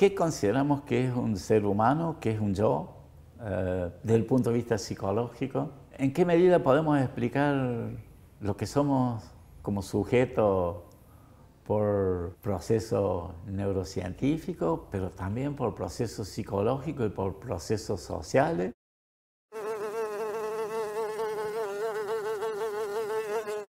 ¿Qué consideramos que es un ser humano, que es un yo, eh, desde el punto de vista psicológico? ¿En qué medida podemos explicar lo que somos como sujeto por procesos neurocientíficos, pero también por procesos psicológicos y por procesos sociales?